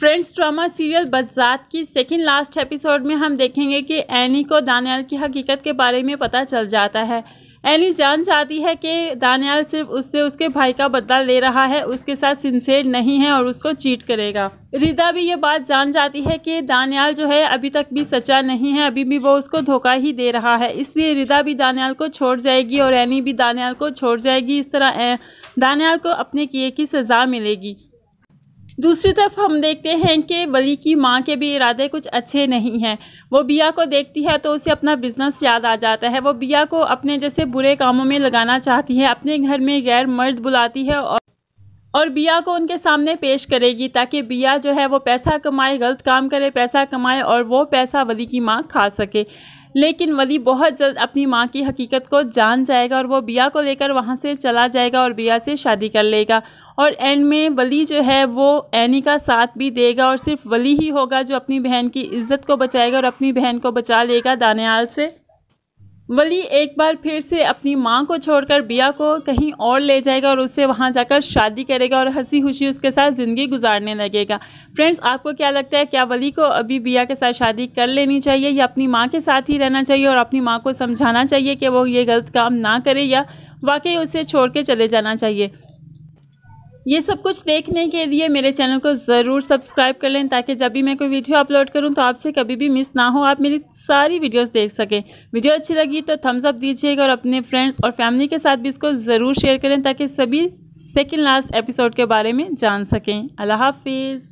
friends drama serial बदसात की second last episode में हम देखेंगे कि एनी को दानियाल की हकीकत के बारे में पता चल जाता है एनी जान जाती है कि दानियाल सिर्फ उससे उसके भाई का बदला ले रहा है उसके साथ सिंसेर नहीं है और उसको चीट करेगा रिदा भी ये बात जान जाती है कि दानियाल जो है अभी तक भी सच्चा नहीं है अभी भी वो उसको धोखा ही दे रहा है इसलिए रिदा भी दानियाल को छोड़ जाएगी और एनी भी दानियाल को छोड़ जाएगी इस तरह दानियाल को अपने किए की सज़ा मिलेगी दूसरी तरफ हम देखते हैं कि वली की माँ के भी इरादे कुछ अच्छे नहीं हैं वो बिया को देखती है तो उसे अपना बिजनेस याद आ जाता है वो बिया को अपने जैसे बुरे कामों में लगाना चाहती है अपने घर में गैर मर्द बुलाती है और और बिया को उनके सामने पेश करेगी ताकि बिया जो है वो पैसा कमाए गलत काम करे पैसा कमाए और वो पैसा वली की माँ खा सके लेकिन वली बहुत जल्द अपनी माँ की हकीकत को जान जाएगा और वो बिया को लेकर वहाँ से चला जाएगा और बिया से शादी कर लेगा और एंड में वली जो है वो एनी का साथ भी देगा और सिर्फ वली ही होगा जो अपनी बहन की इज्जत को बचाएगा और अपनी बहन को बचा लेगा दानियाल से वली एक बार फिर से अपनी माँ को छोड़कर बिया को कहीं और ले जाएगा और उससे वहाँ जाकर शादी करेगा और हंसी खुशी उसके साथ ज़िंदगी गुजारने लगेगा फ्रेंड्स आपको क्या लगता है क्या वली को अभी बिया के साथ शादी कर लेनी चाहिए या अपनी माँ के साथ ही रहना चाहिए और अपनी माँ को समझाना चाहिए कि वो ये गलत काम ना करे या वाकई उसे छोड़ के चले जाना चाहिए ये सब कुछ देखने के लिए मेरे चैनल को ज़रूर सब्सक्राइब कर लें ताकि जब भी मैं कोई वीडियो अपलोड करूं तो आपसे कभी भी मिस ना हो आप मेरी सारी वीडियोस देख सकें वीडियो अच्छी लगी तो थम्स अप दीजिएगा और अपने फ्रेंड्स और फैमिली के साथ भी इसको ज़रूर शेयर करें ताकि सभी सेकेंड लास्ट एपिसोड के बारे में जान सकें अल्लाह हाफिज़